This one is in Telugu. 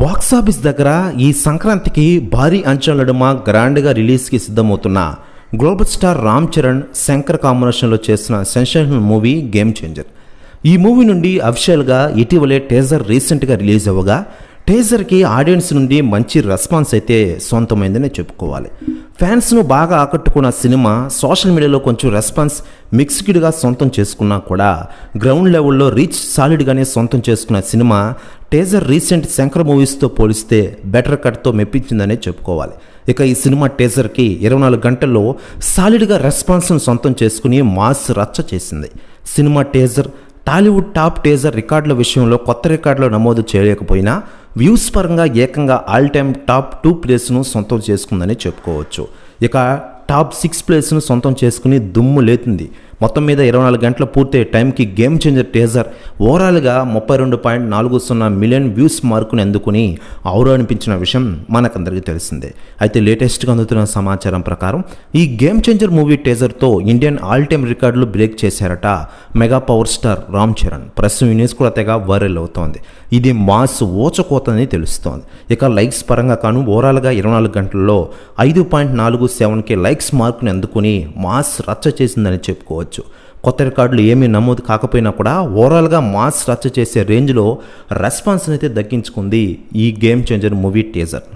బాక్సాఫీస్ దగ్గర ఈ సంక్రాంతికి భారీ అంచనాలుడుమ గ్రాండ్గా రిలీజ్కి సిద్ధమవుతున్న గ్లోబల్ స్టార్ రామ్ చరణ్ శంకర్ కాంబినేషన్లో చేసిన సెన్సేషనల్ మూవీ గేమ్ చేంజర్ ఈ మూవీ నుండి అఫిషియల్గా ఇటీవలే టేజర్ రీసెంట్గా రిలీజ్ అవ్వగా టేజర్కి ఆడియన్స్ నుండి మంచి రెస్పాన్స్ అయితే సొంతమైందనే చెప్పుకోవాలి ఫ్యాన్స్ను బాగా ఆకట్టుకున్న సినిమా సోషల్ మీడియాలో కొంచెం రెస్పాన్స్ మిక్స్డ్గా సొంతం చేసుకున్నా కూడా గ్రౌండ్ లెవెల్లో రీచ్ సాలిడ్గానే సొంతం చేసుకున్న సినిమా టేజర్ రీసెంట్ శంకర్ మూవీస్తో పోలిస్తే బెటర్ కట్తో మెప్పించిందనే చెప్పుకోవాలి ఇక ఈ సినిమా టేజర్కి ఇరవై నాలుగు గంటల్లో సాలిడ్గా రెస్పాన్స్ను సొంతం చేసుకుని మాస్ రచ్చ చేసింది cinema teaser Tollywood top teaser రికార్డుల విషయంలో కొత్త రికార్డులో నమోదు చేయలేకపోయినా వ్యూస్ పరంగా ఏకంగా ఆల్ టైమ్ టాప్ టూ ప్లేస్ను సొంతం చేసుకుందని చెప్పుకోవచ్చు ఇక టాప్ సిక్స్ ప్లేస్ను సొంతం చేసుకుని దుమ్ము లేతుంది మొత్తం మీద ఇరవై నాలుగు గంటల పూర్తి టైంకి గేమ్ చేంజర్ టేజర్ ఓవరాల్గా ముప్పై రెండు పాయింట్ నాలుగు సున్నా మిలియన్ వ్యూస్ మార్కుని అందుకుని ఔరు అనిపించిన విషయం మనకందరికీ తెలిసిందే అయితే లేటెస్ట్గా అందుతున్న సమాచారం ప్రకారం ఈ గేమ్ చేంజర్ మూవీ టేజర్తో ఇండియన్ ఆల్ టైమ్ రికార్డులు బ్రేక్ చేశారట mega power star Ram Charan ప్రస్తుతం యూనియన్స్ న్యూస్ కూడా తెగ వైరల్ అవుతోంది ఇది మాస్ ఓచకోతని తెలుస్తోంది ఇక లైక్స్ పరంగా కాను ఓవరాల్గా ఇరవై నాలుగు గంటల్లో ఐదు పాయింట్ నాలుగు సెవెన్కి లైక్స్ మార్కుని అందుకుని మాస్ రచ్చ చేసిందని చెప్పుకోవచ్చు చెప్పుకోవచ్చు కొత్త రికార్డులు ఏమీ నమోదు కాకపోయినా కూడా ఓవరాల్గా మాస్ రచ్చ చేసే రేంజ్లో రెస్పాన్స్ని అయితే దక్కించుకుంది ఈ గేమ్ చేంజర్ మూవీ టీజర్